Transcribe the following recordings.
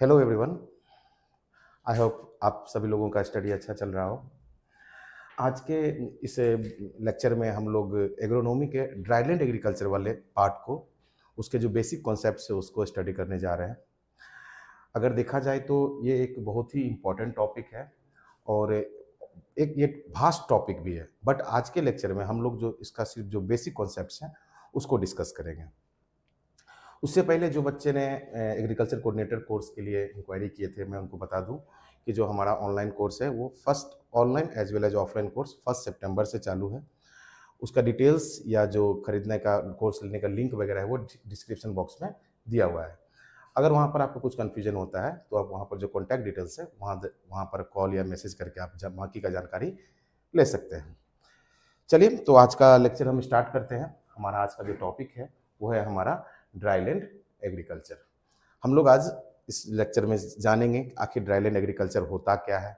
hello everyone I hope आप सभी लोगों का स्टडी अच्छा चल रहा हो आज के इस लेक्चर में हम लोग एग्रोनॉमी के ड्राईलैंड एग्रीकल्चर वाले पार्ट को उसके जो बेसिक कॉन्सेप्ट है उसको स्टडी करने जा रहे हैं अगर देखा जाए तो ये एक बहुत ही इम्पॉर्टेंट टॉपिक है और एक ये भास्ट टॉपिक भी है बट आज के लेक्चर में हम लोग जो इसका सिर्फ जो बेसिक कॉन्सेप्ट हैं उसको डिस्कस करेंगे उससे पहले जो बच्चे ने एग्रीकल्चर कोऑर्डिनेटर कोर्स के लिए इंक्वायरी किए थे मैं उनको बता दूं कि जो हमारा ऑनलाइन कोर्स है वो first online as well as offline course first सितंबर से चालू है उसका डिटेल्स या जो खरीदने का कोर्स लेने का लिंक वगैरह है वो डिस्क्रिप्शन बॉक्स में दिया हुआ है अगर वहाँ पर आपको कुछ कन्फ्यूजन होता है तो आप वहाँ पर जो कॉन्टैक्ट डिटेल्स है वहाँ वहाँ पर कॉल या मैसेज करके आप बाकी का जानकारी ले सकते हैं चलिए तो आज का लेक्चर हम स्टार्ट करते हैं हमारा आज का जो टॉपिक है वो है हमारा ड्राईलैंड एग्रीकल्चर हम लोग आज इस लेक्चर में जानेंगे आखिर ड्राईलैंड एग्रीकल्चर होता क्या है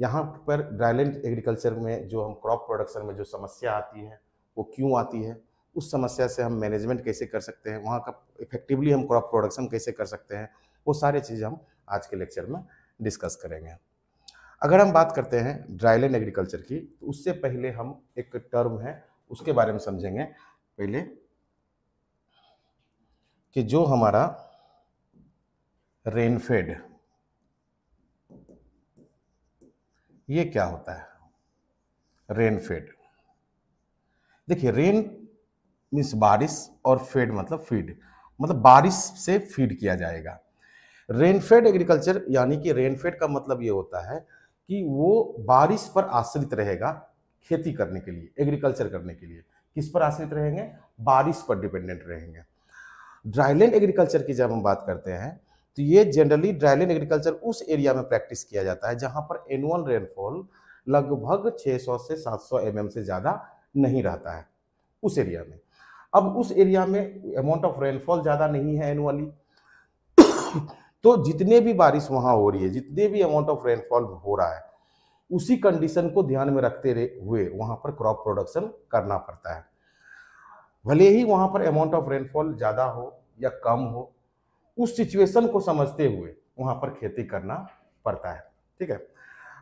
यहाँ पर ड्राईलैंड एग्रीकल्चर में जो हम क्रॉप प्रोडक्शन में जो समस्या आती है वो क्यों आती है उस समस्या से हम मैनेजमेंट कैसे कर सकते हैं वहाँ का इफेक्टिवली हम क्रॉप प्रोडक्शन कैसे कर सकते हैं वो सारे चीज़ हम आज के लेक्चर में डिस्कस करेंगे अगर हम बात करते हैं ड्राईलैंड एग्रीकल्चर की तो उससे पहले हम एक टर्म है उसके बारे में समझेंगे पहले कि जो हमारा रेनफेड ये क्या होता है रेनफेड देखिए रेन मीन्स बारिश और फेड मतलब फीड मतलब बारिश से फीड किया जाएगा रेनफेड एग्रीकल्चर यानी कि रेनफेड का मतलब ये होता है कि वो बारिश पर आश्रित रहेगा खेती करने के लिए एग्रीकल्चर करने के लिए किस पर आश्रित रहेंगे बारिश पर डिपेंडेंट रहेंगे ड्राईलैंड एग्रीकल्चर की जब हम बात करते हैं तो ये जनरली ड्राईलैंड एग्रीकल्चर उस एरिया में प्रैक्टिस किया जाता है जहाँ पर एनुअल रेनफॉल लगभग 600 से 700 सौ mm से ज़्यादा नहीं रहता है उस एरिया में अब उस एरिया में अमाउंट ऑफ रेनफॉल ज़्यादा नहीं है एनुअली तो जितने भी बारिश वहाँ हो रही है जितने भी अमाउंट ऑफ रेनफॉल हो रहा है उसी कंडीशन को ध्यान में रखते हुए वहाँ पर क्रॉप प्रोडक्शन करना पड़ता है भले ही वहाँ पर अमाउंट ऑफ रेनफॉल ज़्यादा हो या कम हो उस सिचुएशन को समझते हुए वहाँ पर खेती करना पड़ता है ठीक है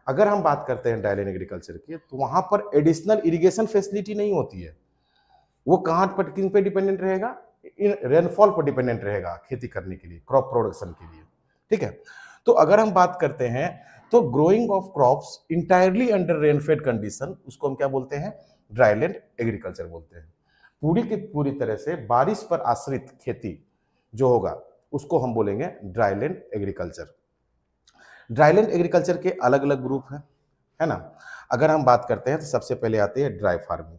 अगर हम बात करते हैं डायलिन एग्रीकल्चर की तो वहाँ पर एडिशनल इरिगेशन फैसिलिटी नहीं होती है वो कहाँ पर किन पे डिपेंडेंट रहेगा इन रेनफॉल पर डिपेंडेंट रहेगा खेती करने के लिए क्रॉप प्रोडक्शन के लिए ठीक है तो अगर हम बात करते हैं तो growing of crops entirely under rainfed condition उसको हम क्या बोलते हैं ड्राईलैंड एग्रीकल्चर बोलते हैं पूरी की पूरी तरह से बारिश पर आश्रित खेती जो होगा उसको हम बोलेंगे ड्राईलैंड एग्रीकल्चर ड्राईलैंड एग्रीकल्चर के अलग अलग ग्रुप हैं है ना अगर हम बात करते हैं तो सबसे पहले आते हैं ड्राई फार्मिंग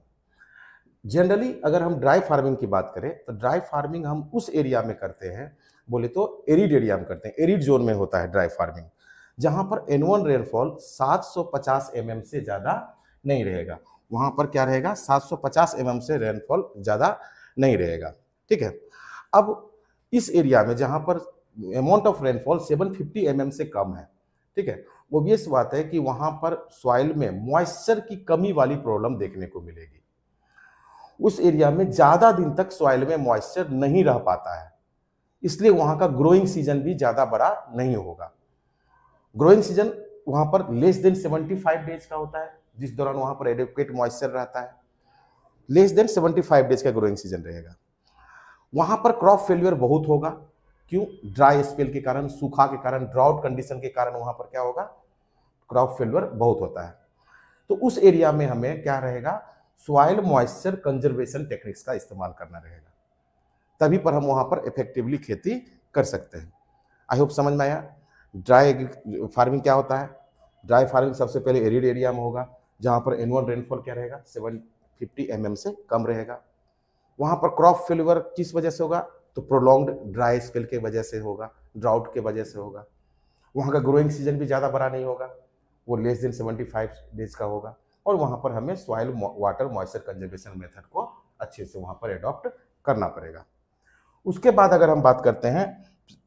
जनरली अगर हम ड्राई फार्मिंग की बात करें तो ड्राई फार्मिंग हम उस एरिया में करते हैं बोले तो एरिड एरिया में करते हैं एरिड जोन में होता है ड्राई फार्मिंग जहाँ पर एनुअल रेनफॉल 750 सौ mm से ज़्यादा नहीं रहेगा वहाँ पर क्या रहेगा 750 एम से रेनफॉल ज़्यादा नहीं रहेगा ठीक है अब इस एरिया में जहाँ पर amount of rainfall 750 fifty mm से कम है ठीक है ओबियस बात है कि वहाँ पर सॉइल में मॉइस्चर की कमी वाली प्रॉब्लम देखने को मिलेगी उस एरिया में ज़्यादा दिन तक सॉइल में मॉइस्चर नहीं रह पाता है इसलिए वहाँ का ग्रोइंग सीजन भी ज़्यादा बड़ा नहीं होगा ग्रोइंग सीजन वहाँ पर लेस देन 75 डेज का होता है जिस दौरान वहाँ पर एडुकेट मॉइस्चर रहता है लेस देन 75 डेज का ग्रोइंग सीजन रहेगा वहाँ पर क्रॉप फेल्यूर बहुत होगा क्यों ड्राई स्पेल के कारण सूखा के कारण ड्राउट कंडीशन के कारण वहाँ पर क्या होगा क्रॉप फेल्यूर बहुत होता है तो उस एरिया में हमें क्या रहेगा सॉइल मॉइस्चर कंजर्वेशन टेक्निक्स का इस्तेमाल करना रहेगा तभी पर हम वहाँ पर इफेक्टिवली खेती कर सकते हैं आई होप समझ में आया ड्राई फार्मिंग क्या होता है ड्राई फार्मिंग सबसे पहले एरिड एरिया में होगा जहाँ पर एनुअल रेनफॉल क्या रहेगा सेवन फिफ्टी एम से कम रहेगा वहाँ पर क्रॉप फेलवर किस वजह से होगा तो प्रोलॉन्ग ड्राई स्पेल के वजह से होगा ड्राउट के वजह से होगा वहाँ का ग्रोइंग सीजन भी ज़्यादा बड़ा नहीं होगा वो less than seventy five days का होगा और वहाँ पर हमें soil water moisture conservation method को अच्छे से वहाँ पर एडॉप्ट करना पड़ेगा उसके बाद अगर हम बात करते हैं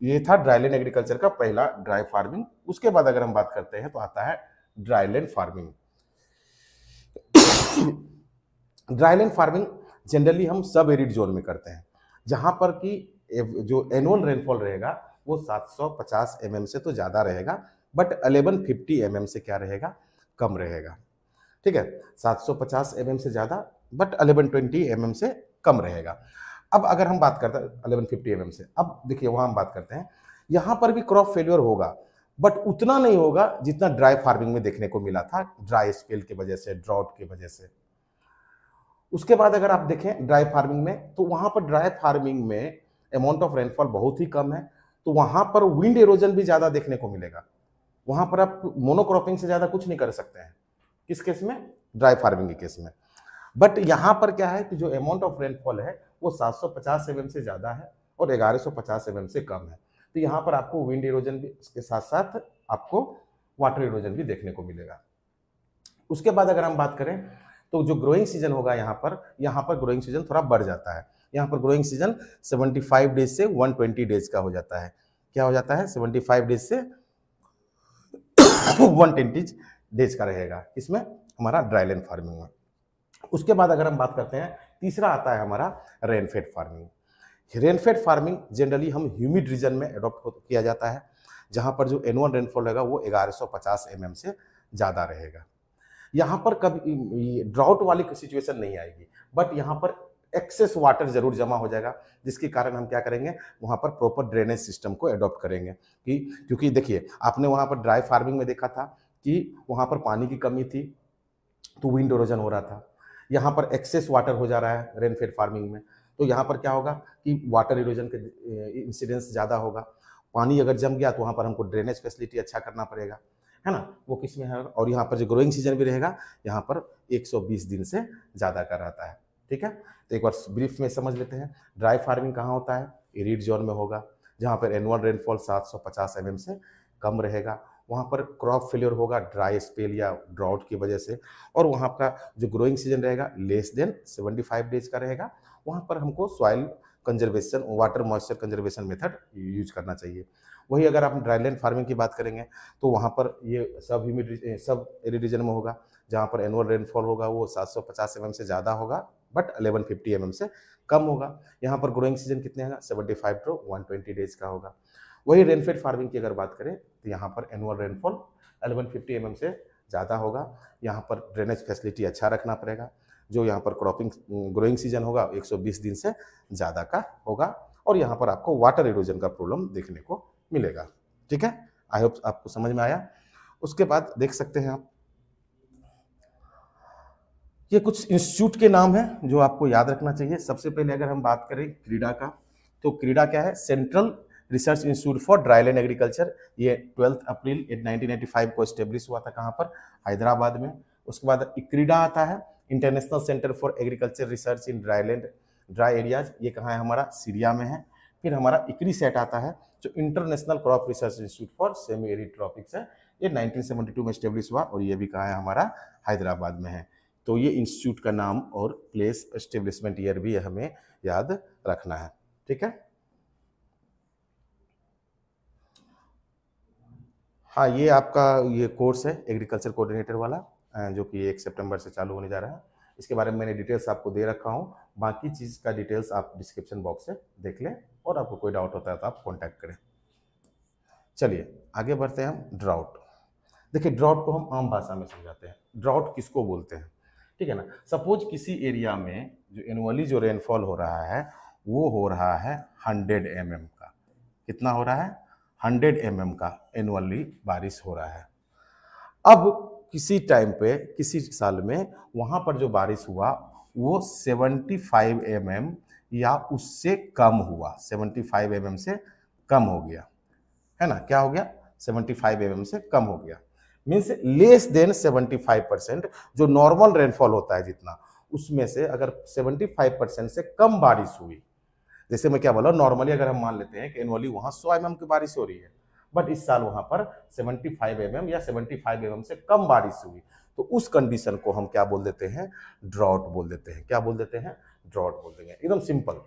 ये था ड्राईलैंड एग्रीकल्चर का पहला ड्राई फार्मिंग उसके बाद अगर हम बात करते हैं तो आता है dryland farming dryland farming generally हम सब एरिड जोन में करते हैं जहाँ पर कि जो एनुअल रेनफॉल रहेगा वो 750 एम mm से तो ज़्यादा रहेगा बट 1150 mm से क्या रहेगा कम रहेगा ठीक है 750 mm से ज़्यादा बट 1120 mm से कम रहेगा अब अगर हम बात करते हैं 1150 mm से अब देखिए वहाँ हम बात करते हैं यहाँ पर भी क्रॉप फेलियर होगा बट उतना नहीं होगा जितना ड्राई फार्मिंग में देखने को मिला था ड्राई स्पेल की वजह से ड्राउट की वजह से उसके बाद अगर आप देखें ड्राई फार्मिंग में तो वहां पर ड्राई फार्मिंग में अमाउंट ऑफ रेनफॉल बहुत ही कम है तो वहां पर विंड एरोजन भी ज़्यादा देखने को मिलेगा वहां पर आप मोनोक्रॉपिंग से ज़्यादा कुछ नहीं कर सकते हैं किस केस में ड्राई फार्मिंग के केस में बट यहाँ पर क्या है कि जो अमाउंट ऑफ रेनफॉल है वो 750 सौ से ज़्यादा है और 1150 सौ से कम है तो यहाँ पर आपको विंड इरोजन भी उसके साथ साथ आपको वाटर इरोजन भी देखने को मिलेगा उसके बाद अगर हम बात करें तो जो ग्रोइंग सीजन होगा यहाँ पर यहाँ पर ग्रोइंग सीजन थोड़ा बढ़ जाता है यहाँ पर ग्रोइंग सीजन 75 डेज से 120 डेज का हो जाता है क्या हो जाता है 75 डेज से 120 डेज का रहेगा इसमें हमारा ड्राईलैंड फार्मिंग है उसके बाद अगर हम बात करते हैं तीसरा आता है हमारा rainfed farming rainfed farming generally हम ह्यूमिड रीजन में अडोप्ट किया जाता है जहाँ पर जो एनुअल रेनफॉल रहेगा वो 1150 एम mm से ज़्यादा रहेगा यहाँ पर कभी ड्राउट वाली सिचुएशन नहीं आएगी बट यहाँ पर एक्सेस वाटर जरूर जमा हो जाएगा जिसके कारण हम क्या करेंगे वहाँ पर प्रॉपर ड्रेनेज सिस्टम को अडॉप्ट करेंगे कि क्योंकि देखिए आपने वहाँ पर ड्राई फार्मिंग में देखा था कि वहाँ पर पानी की कमी थी तो विंड ओरोजन हो रहा था यहाँ पर एक्सेस वाटर हो जा रहा है रेनफेड फार्मिंग में तो यहाँ पर क्या होगा कि वाटर इरोजन के इंसिडेंस ज़्यादा होगा पानी अगर जम गया तो वहाँ पर हमको ड्रेनेज फैसिलिटी अच्छा करना पड़ेगा है ना वो किस में है और यहाँ पर जो ग्रोइंग सीजन भी रहेगा यहाँ पर 120 दिन से ज़्यादा का रहता है ठीक है तो एक बार ब्रीफ में समझ लेते हैं ड्राई फार्मिंग कहाँ होता है इरीड जोन में होगा जहाँ पर एनुअल रेनफॉल 750 mm से कम रहेगा वहाँ पर क्रॉप फेलियर होगा ड्राई स्पेल या ड्राउट की वजह से और वहाँ का जो ग्रोइंग सीजन रहेगा लेस देन 75 डेज का रहेगा वहाँ पर हमको soil conservation water moisture conservation method use करना चाहिए वही अगर आप ड्राईलैंड फार्मिंग की बात करेंगे तो वहाँ पर ये सब ह्यूमिड सब एरी रीजन में होगा जहाँ पर एनुअल रेनफॉल होगा वो 750 एम mm से ज़्यादा होगा बट 1150 एम से कम होगा यहाँ पर ग्रोइंग सीजन कितने seventy five to one twenty days का होगा वही रेनफेड फार्मिंग की अगर बात करें तो यहाँ पर एनुअल रेनफॉल एम एम से ज़्यादा होगा यहाँ पर ड्रेनेज फैसिलिटी अच्छा रखना पड़ेगा जो यहाँ पर क्रॉपिंग ग्रोइंग सीजन होगा 120 दिन से ज़्यादा का होगा और यहाँ पर आपको वाटर इरोजन का प्रॉब्लम देखने को मिलेगा ठीक है आई होप आपको समझ में आया उसके बाद देख सकते हैं आप ये कुछ इंस्टीट्यूट के नाम हैं जो आपको याद रखना चाहिए सबसे पहले अगर हम बात करें क्रीडा का तो क्रीडा क्या है central research institute for dryland agriculture ये ट्वेल्थ अप्रैल 1995 को स्टेब्लिश हुआ था कहाँ पर हैदराबाद में उसके बाद क्रीडा आता है international centre for agriculture research in dryland dry areas ये कहाँ है हमारा सीरिया में है फिर हमारा इकरी सेट आता है जो international crop research institute for semi arid tropics है ये 1972 में स्टेब्लिश हुआ और ये भी कहाँ है हमारा हैदराबाद में है तो ये इंस्टीट्यूट का नाम और प्लेस स्टेब्लिशमेंट ईयर भी हमें याद रखना है ठीक है हाँ ये आपका ये कोर्स है एग्रीकल्चर कोऑर्डिनेटर वाला जो कि एक सितंबर से चालू होने जा रहा है इसके बारे में मैंने डिटेल्स आपको दे रखा हूँ बाकी चीज़ का डिटेल्स आप डिस्क्रिप्शन बॉक्स से देख लें और आपको कोई डाउट होता है तो आप कॉन्टैक्ट करें चलिए आगे बढ़ते हैं हम ड्राउट देखिए ड्राउट को हम आम भाषा में समझाते हैं ड्राउट किसको बोलते हैं ठीक है ना सपोज किसी एरिया में जो एनुअली जो रेनफॉल हो रहा है वो हो रहा है हंड्रेड एम mm का कितना हो रहा है हंड्रेड एम mm का एनुअली बारिश हो रहा है अब किसी टाइम पे किसी साल में वहाँ पर जो बारिश हुआ वो 75 फाइव mm या उससे कम हुआ 75 फाइव mm से कम हो गया है ना क्या हो गया 75 फाइव mm से कम हो गया मीन्स लेस देन 75 परसेंट जो नॉर्मल रेनफॉल होता है जितना उसमें से अगर 75 परसेंट से कम बारिश हुई जैसे मैं क्या बोला नॉर्मली अगर हम मान लेते हैं कि एनुअली वहाँ सौ एम की बारिश हो रही है बट इस साल वहाँ पर 75 फाइव mm या 75 फाइव mm से कम बारिश हुई तो उस कंडीशन को हम क्या बोल देते हैं ड्रॉट बोल देते हैं क्या बोल देते हैं ड्रॉट बोल देंगे एकदम सिंपल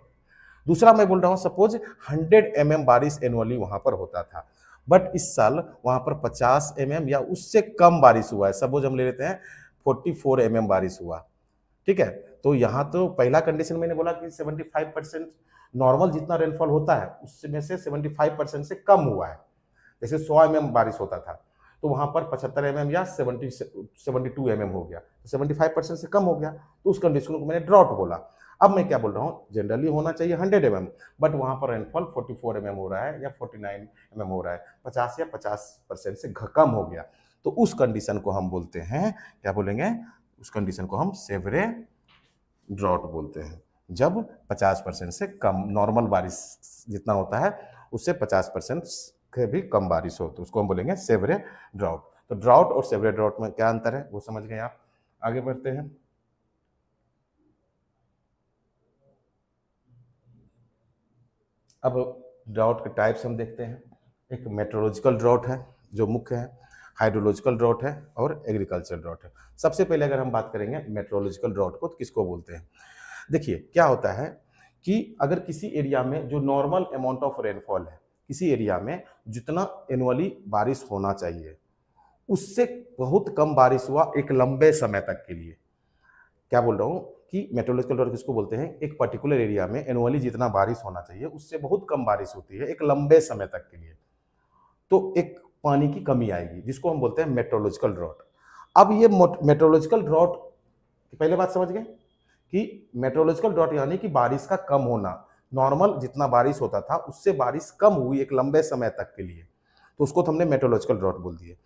दूसरा मैं बोल रहा हूँ सपोज 100 एम mm बारिश एनुअली वहाँ पर होता था बट इस साल वहाँ पर 50 एम mm या उससे कम बारिश हुआ है सपोज हम ले लेते हैं 44 फोर mm बारिश हुआ ठीक है तो यहाँ तो पहला कंडीशन मैंने बोला कि 75 परसेंट नॉर्मल जितना रेनफॉल होता है उसमें से 75 परसेंट से कम हुआ है जैसे सौ एम mm बारिश होता था तो वहाँ पर पचहत्तर एम mm या सेवेंटी सेवेंटी टू एम हो गया सेवेंटी फाइव परसेंट से कम हो गया तो उस कंडीशन को मैंने ड्रॉट बोला अब मैं क्या बोल रहा हूँ जनरली होना चाहिए हंड्रेड एम mm, बट वहाँ पर रेनफॉल फोर्टी फोर एम हो रहा है या फोर्टी नाइन एम हो रहा है पचास या पचास परसेंट से कम हो गया तो उस कंडीशन को हम बोलते हैं क्या बोलेंगे उस कंडीशन को हम सेवरे ड्रॉट बोलते हैं जब 50 परसेंट से कम नॉर्मल बारिश जितना होता है उससे 50 परसेंट के भी कम बारिश हो तो उसको हम बोलेंगे सेवरे ड्राउट तो ड्राउट और सेवरे ड्राउट में क्या अंतर है वो समझ गए आप आगे बढ़ते हैं अब ड्राउट के टाइप्स हम देखते हैं एक मेट्रोलॉजिकल ड्राउट है जो मुख्य है हाइड्रोलॉजिकल ड्राउट है और एग्रीकल्चर ड्राउट है सबसे पहले अगर हम बात करेंगे मेट्रोलॉजिकल ड्राउट को तो किसको बोलते हैं देखिए क्या होता है कि अगर किसी एरिया में जो नॉर्मल अमाउंट ऑफ रेनफॉल है किसी एरिया में जितना एनुअली बारिश होना चाहिए उससे बहुत कम बारिश हुआ एक लंबे समय तक के लिए क्या बोल रहा हूँ कि मेट्रोलॉजिकल वर्क किसको बोलते हैं एक पर्टिकुलर एरिया में एनुअली जितना बारिश होना चाहिए उससे बहुत कम बारिश होती है एक लंबे समय तक के लिए तो एक पानी की कमी आएगी जिसको हम बोलते हैं मेट्रोलॉजिकल ड्रॉट अब ये मेट्रोलॉजिकल ड्रॉट पहले बात समझ गए कि मेट्रोलॉजिकल ड्रॉट यानी कि बारिश का कम होना नॉर्मल जितना बारिश होता था उससे बारिश कम हुई एक लंबे समय तक के लिए तो उसको तो हमने मेट्रोलॉजिकल ड्रॉट बोल दिए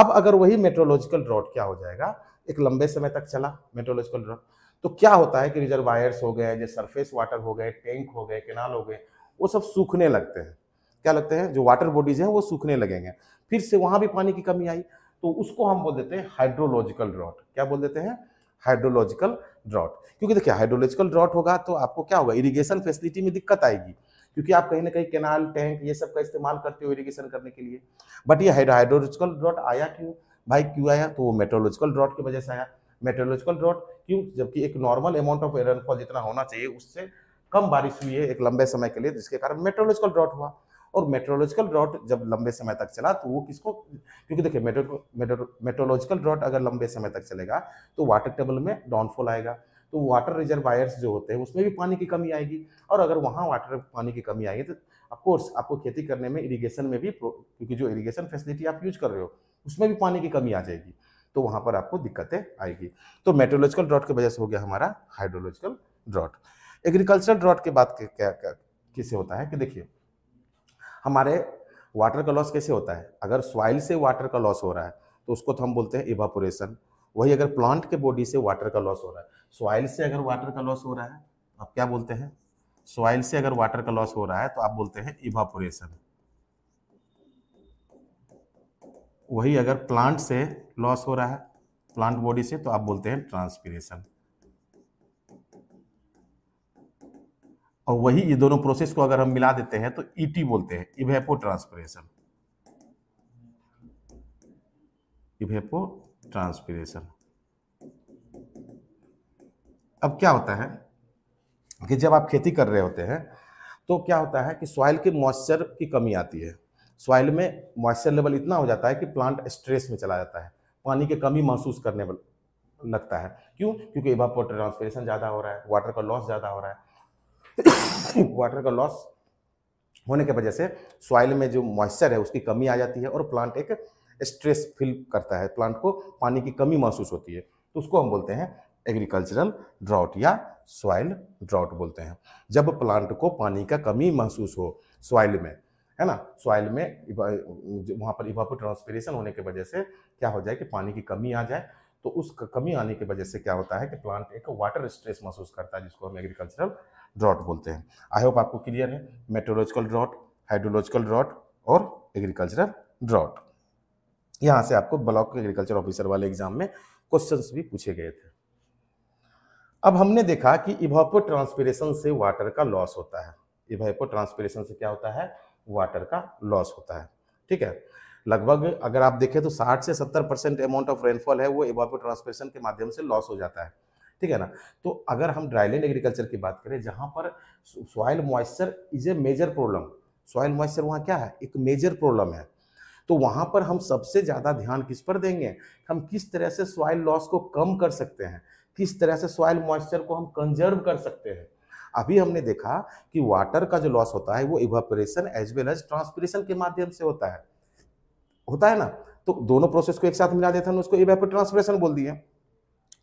अब अगर वही मेट्रोलॉजिकल ड्रॉट क्या हो जाएगा एक लंबे समय तक चला मेट्रोलॉजिकल ड्रॉट तो क्या होता है कि रिजर्वायर्स हो गए सरफेस वाटर हो गए टैंक हो गए केनाल हो गए वो सब सूखने लगते हैं क्या लगते हैं जो वाटर बॉडीज हैं वो सूखने लगेंगे फिर से वहाँ भी पानी की कमी आई तो उसको हम बोल देते हैं हाइड्रोलॉजिकल ड्रॉट क्या बोल देते हैं हाइड्रोलॉजिकल ड्रॉट क्योंकि देखिए हाइड्रोलॉजिकल ड्रॉट होगा तो आपको क्या होगा इरिगेशन फैसिलिटी में दिक्कत आएगी क्योंकि आप कहीं ना कहीं कैनाल टैंक ये सब का इस्तेमाल करते हो इरीगेशन करने के लिए बट ये हाइड्रोलॉजिकल ड्रॉट आया क्यों भाई क्यों आया तो वो मेट्रोलॉजिकल ड्रॉट की वजह से आया मेट्रोलॉजिकल ड्रॉट क्यों जबकि एक नॉर्मल अमाउंट ऑफ रेनफॉल जितना होना चाहिए उससे कम बारिश हुई है एक लंबे समय के लिए जिसके कारण मेट्रोलॉजिकल ड्रॉट हुआ और मेट्रोलॉजिकल ड्रॉट जब लंबे समय तक चला तो वो किसको क्योंकि देखिए मेट्रोलॉजिकल ड्रॉट अगर लंबे समय तक चलेगा तो वाटर टेबल में डाउनफॉल आएगा तो वाटर रिजर्वायर्स जो होते हैं उसमें भी पानी की कमी आएगी और अगर वहाँ वाटर पानी की कमी आएगी तो अफकोर्स आपको खेती करने में इरीगेशन में भी क्योंकि जो इरीगेशन फैसिलिटी आप यूज कर रहे हो उसमें भी पानी की कमी आ जाएगी तो वहाँ पर आपको दिक्कतें आएगी तो मेट्रोलॉजिकल ड्रॉट की वजह से हो गया हमारा हाइड्रोलॉजिकल ड्रॉट एग्रीकल्चरल ड्रॉट की बात कैसे होता है कि देखिए हमारे वाटर का लॉस कैसे होता है अगर सॉइल से वाटर का लॉस हो रहा है तो उसको तो हम बोलते हैं इवापोरेशन वही अगर प्लांट के बॉडी से वाटर का लॉस हो रहा है सॉइल से अगर वाटर का लॉस हो रहा है तो आप क्या बोलते हैं सॉइल से अगर वाटर का लॉस हो रहा है तो आप बोलते हैं इवापोरेशन वही अगर प्लांट से लॉस हो रहा है प्लांट बॉडी से तो आप बोलते हैं ट्रांसपीरेशन और वही ये दोनों प्रोसेस को अगर हम मिला देते हैं तो ईटी e बोलते हैं इवेपो ट्रांसपरेशन इवेपो ट्रांसपरेशन अब क्या होता है कि जब आप खेती कर रहे होते हैं तो क्या होता है कि सॉइल के मॉइस्चर की कमी आती है सॉइल में मॉइस्चर लेवल इतना हो जाता है कि प्लांट स्ट्रेस में चला जाता है पानी की कमी महसूस करने लगता है क्यों क्योंकि इवापो ट्रांसपरेशन ज़्यादा हो रहा है वाटर का लॉस ज़्यादा हो रहा है वाटर का लॉस होने के वजह से सॉइल में जो मॉइस्चर है उसकी कमी आ जाती है और प्लांट एक स्ट्रेस फील करता है प्लांट को पानी की कमी महसूस होती है तो उसको हम बोलते हैं एग्रीकल्चरल ड्राउट या सॉइल ड्राउट बोलते हैं जब प्लांट को पानी का कमी महसूस हो सॉइल में है ना सॉइल में वहाँ पर इवापो ट्रांसपेरेशन होने की वजह से क्या हो जाए कि पानी की कमी आ जाए तो उस कमी आने की वजह से क्या होता है कि प्लांट एक वाटर स्ट्रेस महसूस करता है जिसको हम एग्रीकल्चरल ड्रॉट बोलते हैं आई होप आपको क्लियर है मेट्रोलॉजिकल ड्रॉट हाइड्रोलॉजिकल ड्रॉट और एग्रीकल्चरल ड्रॉट यहाँ से आपको ब्लॉक एग्रीकल्चर ऑफिसर वाले एग्जाम में क्वेश्चन भी पूछे गए थे अब हमने देखा कि इवापो ट्रांसपीरेशन से वाटर का लॉस होता है इवापो ट्रांसपीरेशन से क्या होता है वाटर का लॉस होता है ठीक है लगभग अगर आप देखें तो 60 से 70 परसेंट अमाउंट ऑफ रेनफॉल है वो इवापो ट्रांसपीरेशन के माध्यम से लॉस हो जाता है ठीक है ना तो अगर हम ड्राईलैंड एग्रीकल्चर की बात करें जहाँ पर soil moisture is a major problem soil moisture वहाँ क्या है एक मेजर प्रॉब्लम है तो वहाँ पर हम सबसे ज़्यादा ध्यान किस पर देंगे हम किस तरह से सॉयल लॉस को कम कर सकते हैं किस तरह से सॉयल मॉइस्चर को हम कंजर्व कर सकते हैं अभी हमने देखा कि वाटर का जो लॉस होता है वो evaporation as well as transpiration के माध्यम से होता है होता है ना तो दोनों प्रोसेस को एक साथ मिला देते हैं उसको इवेपो ट्रांसपरेशन बोल दिया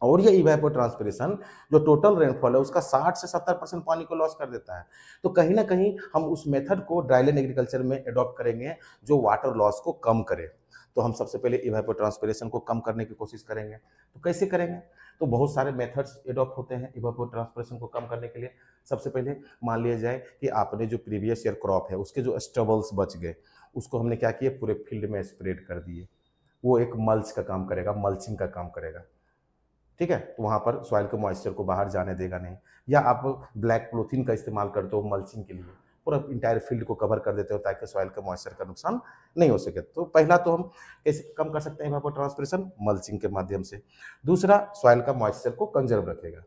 और ये इवेपो ट्रांसपरेशन जो टोटल रेनफॉल है उसका 60 से 70 परसेंट पानी को लॉस कर देता है तो कहीं ना कहीं हम उस मेथड को ड्राईलैंड एग्रीकल्चर में अडॉप्ट करेंगे जो वाटर लॉस को कम करे तो हम सबसे पहले इवेपो ट्रांसपरेशन को कम करने की कोशिश करेंगे तो कैसे करेंगे तो बहुत सारे मेथड्स एडॉप्ट होते हैं इवेपो ट्रांसपरेशन को कम करने के लिए सबसे पहले मान लिया जाए कि आपने जो प्रीवियस ईयर क्रॉप है उसके जो स्टबल्स बच गए उसको हमने क्या किया पूरे फील्ड में स्प्रेड कर दिए वो एक मल्च का काम करेगा मल्चिंग का काम करेगा ठीक है तो वहाँ पर सॉइल के मॉइस्चर को बाहर जाने देगा नहीं या आप ब्लैक प्लोथीन का इस्तेमाल करते हो मल्चिंग के लिए पूरा इंटायर फील्ड को कवर कर देते हो ताकि सॉइल के मॉइस्चर का नुकसान नहीं हो सके तो पहला तो हम कैसे कम कर सकते हैं वहाँ पर ट्रांसप्रेशन मल्चिंग के माध्यम से दूसरा सॉइल का मॉइस्चर को कंजर्व रखेगा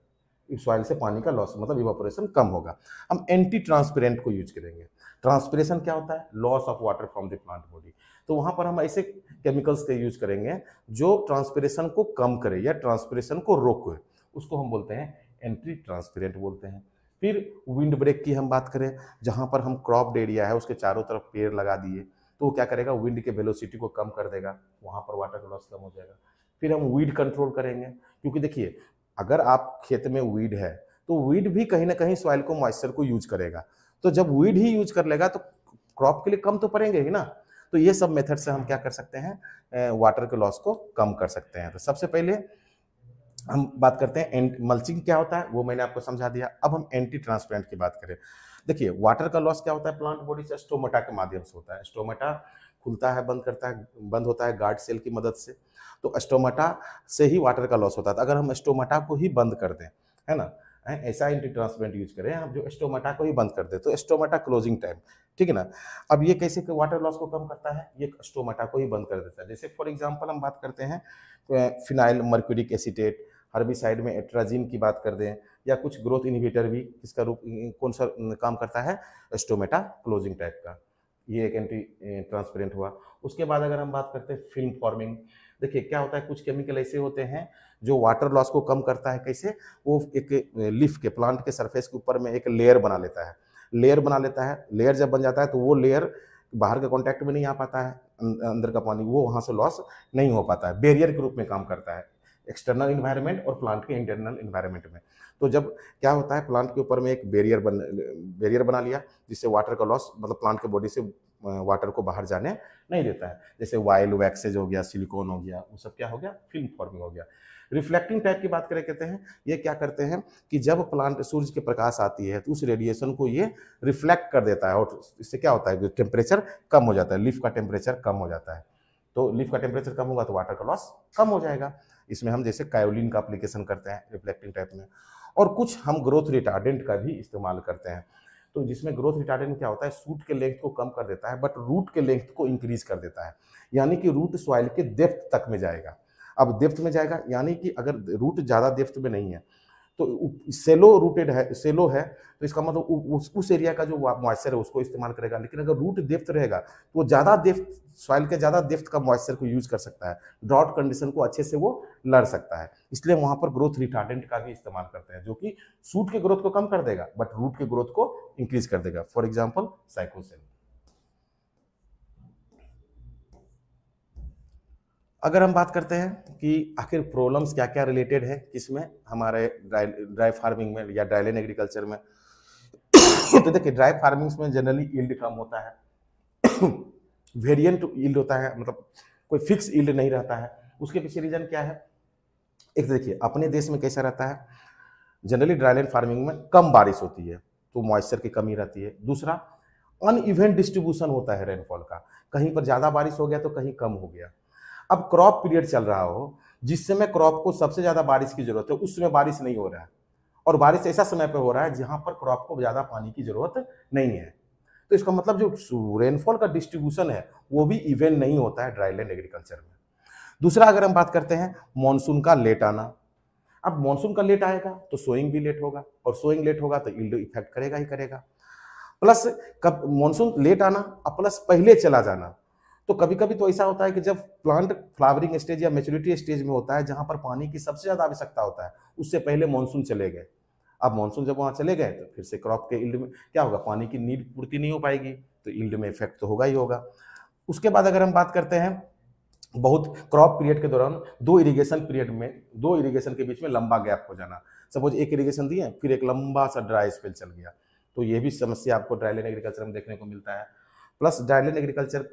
सॉइल से पानी का लॉस मतलब इवापोरेशन कम होगा हम एंटी ट्रांसपेरेंट को यूज करेंगे ट्रांसपेरेशन क्या होता है loss of water from the plant body तो वहाँ पर हम ऐसे केमिकल्स का के यूज करेंगे जो ट्रांसपेरेशन को कम करे या ट्रांसपेरेशन को रोके उसको हम बोलते हैं एंट्री ट्रांसपेरेंट बोलते हैं फिर विंड ब्रेक की हम बात करें जहाँ पर हम क्रॉप एरिया है उसके चारों तरफ पेड़ लगा दिए तो वो क्या करेगा विंड के वेलोसिटी को कम कर देगा वहाँ पर वाटर लॉस कम हो जाएगा फिर हम वीड कंट्रोल करेंगे क्योंकि देखिए अगर आप खेत में वीड है तो वीड भी कहीं ना कहीं सॉइल को मॉइस्चर को यूज करेगा तो जब वीड ही यूज कर लेगा तो क्रॉप के लिए कम तो पड़ेंगे ही ना तो ये सब मेथड से हम क्या कर सकते हैं वाटर के लॉस को कम कर सकते हैं तो सबसे पहले हम बात करते हैं एंट मल्चिंग क्या होता है वो मैंने आपको समझा दिया अब हम एंटी ट्रांसप्लांट की बात करें देखिए वाटर का लॉस क्या होता है प्लांट बॉडी से स्टोमेटा के माध्यम से होता है स्टोमेटा खुलता है बंद करता है बंद होता है गार्ड सेल की मदद से तो स्टोमेटा से ही वाटर का लॉस होता था तो अगर हम स्टोमेटा को ही बंद कर दें है ना ऐसा एंटी ट्रांसप्लांट यूज करें आप जो स्टोमेटा को ही बंद कर दें तो स्टोमेटा क्लोजिंग टाइम ठीक है ना अब ये कैसे वाटर लॉस को कम करता है ये स्टोमाटा को ही बंद कर देता है जैसे फॉर एग्जाम्पल हम बात करते हैं फिनाइल मर्क्यूरिक एसिडेट हर्बिसाइड में एट्राजिन की बात कर दें या कुछ ग्रोथ इनिवेटर भी किसका रूप कौन सा काम करता है स्टोमेटा क्लोजिंग टाइप का ये एक एंटी ट्रांसपेरेंट हुआ उसके बाद अगर हम बात करते हैं फिल्म फॉर्मिंग देखिए क्या होता है कुछ केमिकल ऐसे होते हैं जो वाटर लॉस को कम करता है कैसे वो एक लीफ के प्लांट के सरफेस के ऊपर में एक लेयर बना लेता है लेयर बना लेता है लेयर जब बन जाता है तो वो लेयर बाहर के कॉन्टैक्ट में नहीं आ पाता है अं-, अंदर का पानी वो वहाँ से लॉस नहीं हो पाता है बैरियर के रूप में काम करता है एक्सटर्नल इन्वायरमेंट और प्लांट के इंटरनल इन्वायरमेंट में तो जब क्या होता है प्लांट के ऊपर में एक बैरियर बन बैरियर बना लिया जिससे वाटर का लॉस मतलब प्लांट के बॉडी से वाटर को बाहर जाने नहीं देता है जैसे वाइल वैक्सेज हो गया सिलिकॉन हो गया वो सब क्या हो गया फिल्म फॉर्मिंग हो गया रिफ्लेक्टिंग टाइप की बात करें कहते हैं ये क्या करते हैं कि जब प्लांट सूर्य के प्रकाश आती है तो उस रेडिएशन को ये रिफ्लेक्ट कर देता है और इससे क्या होता है टेम्परेचर कम हो जाता है लीफ का टेम्परेचर कम हो जाता है तो लीफ का टेम्परेचर कम होगा तो वाटर का लॉस कम हो जाएगा इसमें हम जैसे कायोलिन का अप्लीकेशन करते हैं रिफ्लेक्टिंग टाइप में और कुछ हम ग्रोथ रिटार्डेंट का भी इस्तेमाल करते हैं तो जिसमें ग्रोथ रिटार्डेंट क्या होता है सूट के लेंथ को कम कर देता है बट रूट के लेंथ को इंक्रीज कर देता है यानी कि रूट सॉइल के डेप्थ तक में जाएगा अब डेप्थ में जाएगा यानी कि अगर रूट ज़्यादा डेप्थ में नहीं है तो सेलो रूटेड है सेलो है तो इसका मतलब उस उस एरिया का जो मॉइस्चर है उसको इस्तेमाल करेगा लेकिन अगर रूट डेप्थ रहेगा तो वो ज़्यादा डेप्थ सॉइल के ज़्यादा डेप्थ का मॉइस्चर को यूज कर सकता है ड्रॉट कंडीशन को अच्छे से वो लड़ सकता है इसलिए वहाँ पर ग्रोथ रिटार्डेंट का भी इस्तेमाल करते हैं जो कि सूट के ग्रोथ को कम कर देगा बट रूट के ग्रोथ को इंक्रीज कर देगा फॉर एग्जाम्पल साइकोसेल अगर हम बात करते हैं कि आखिर प्रॉब्लम्स क्या क्या रिलेटेड है किसमें हमारे ड्राई ड्राई फार्मिंग में या ड्राई लैंड एग्रीकल्चर में तो देखिए ड्राई फार्मिंग्स में जनरली ईल्ड कम होता है वेरिएंट ईल्ड होता है मतलब कोई फिक्स ईल्ड नहीं रहता है उसके पीछे रीजन क्या है एक तो देखिए अपने देश में कैसा रहता है जनरली ड्राईलैंड फार्मिंग में कम बारिश होती है तो मॉइस्चर की कमी रहती है दूसरा अन इवेंट डिस्ट्रीब्यूशन होता है रेनफॉल का कहीं पर ज़्यादा बारिश हो गया तो कहीं कम हो गया अब क्रॉप पीरियड चल रहा हो जिस समय क्रॉप को सबसे ज़्यादा बारिश की जरूरत है उस समय बारिश नहीं हो रहा है और बारिश ऐसा समय पर हो रहा है जहाँ पर क्रॉप को ज़्यादा पानी की जरूरत नहीं है तो इसका मतलब जो रेनफॉल का डिस्ट्रीब्यूशन है वो भी इवेंट नहीं होता है ड्राईलैंड एग्रीकल्चर में दूसरा अगर हम बात करते हैं मानसून का लेट आना अब मानसून का लेट आएगा तो सोइंग भी लेट होगा और सोइंग लेट होगा तो ईल्ड इफेक्ट करेगा ही करेगा प्लस कब मानसून लेट आना और प्लस पहले चला जाना तो कभी कभी तो ऐसा होता है कि जब प्लांट फ्लावरिंग स्टेज या मेच्योरिटी स्टेज में होता है जहाँ पर पानी की सबसे ज़्यादा आवश्यकता होता है उससे पहले मानसून चले गए अब मानसून जब वहाँ चले गए तो फिर से क्रॉप के इल्ड में क्या होगा पानी की नीड पूर्ति नहीं हो पाएगी तो इल्ड में इफेक्ट तो होगा ही होगा उसके बाद अगर हम बात करते हैं बहुत क्रॉप पीरियड के दौरान दो इरिगेशन पीरियड में दो इरिगेशन के बीच में लंबा गैप हो जाना सपोज एक इरिगेशन दिए फिर एक लंबा सा ड्राई स्पेल चल गया तो ये भी समस्या आपको ड्राई लैंड एग्रीकल्चर में देखने को मिलता है प्लस ड्राईलैंड एग्रीकल्चर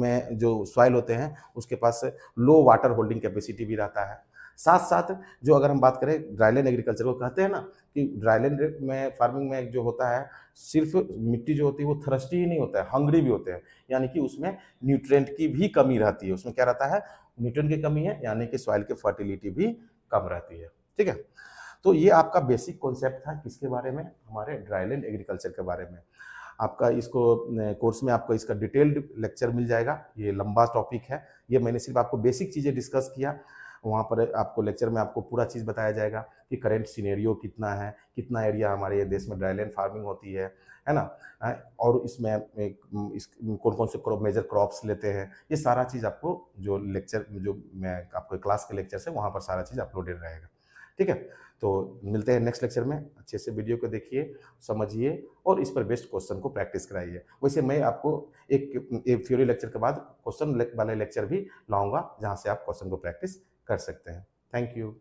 में जो सॉइल होते हैं उसके पास लो वाटर होल्डिंग कैपेसिटी भी रहता है साथ साथ जो अगर हम बात करें ड्राईलैंड एग्रीकल्चर को कहते हैं ना कि ड्राइलैंड में फार्मिंग में जो होता है सिर्फ मिट्टी जो होती है वो थ्रस्टी ही नहीं होता है हंगरी भी होते हैं यानी कि उसमें न्यूट्रेंट की भी कमी रहती है उसमें क्या रहता है न्यूट्रेंट की कमी है यानी कि सॉइल की फर्टिलिटी भी कम रहती है ठीक है तो ये आपका बेसिक कॉन्सेप्ट था किसके बारे में हमारे ड्राईलैंड एग्रीकल्चर के बारे में आपका इसको कोर्स में आपको इसका डिटेल्ड लेक्चर मिल जाएगा ये लंबा टॉपिक है ये मैंने सिर्फ आपको बेसिक चीज़ें डिस्कस किया वहाँ पर आपको लेक्चर में आपको पूरा चीज़ बताया जाएगा कि करेंट सीनेरियो कितना है कितना एरिया हमारे देश में ड्राईलैंड फार्मिंग होती है है ना और इसमें इस कौन कौन से क्रॉप मेजर क्रॉप्स लेते हैं ये सारा चीज़ आपको जो लेक्चर जो मैं आपको क्लास के लेक्चर से वहाँ पर सारा चीज़ अपलोडेड रहेगा ठीक है तो मिलते हैं नेक्स्ट लेक्चर में अच्छे से वीडियो को देखिए समझिए और इस पर बेस्ट क्वेश्चन को प्रैक्टिस कराइए वैसे मैं आपको एक, थ्योरी लेक्चर के बाद क्वेश्चन वाले लेक्चर भी लाऊंगा जहाँ से आप क्वेश्चन को प्रैक्टिस कर सकते हैं थैंक यू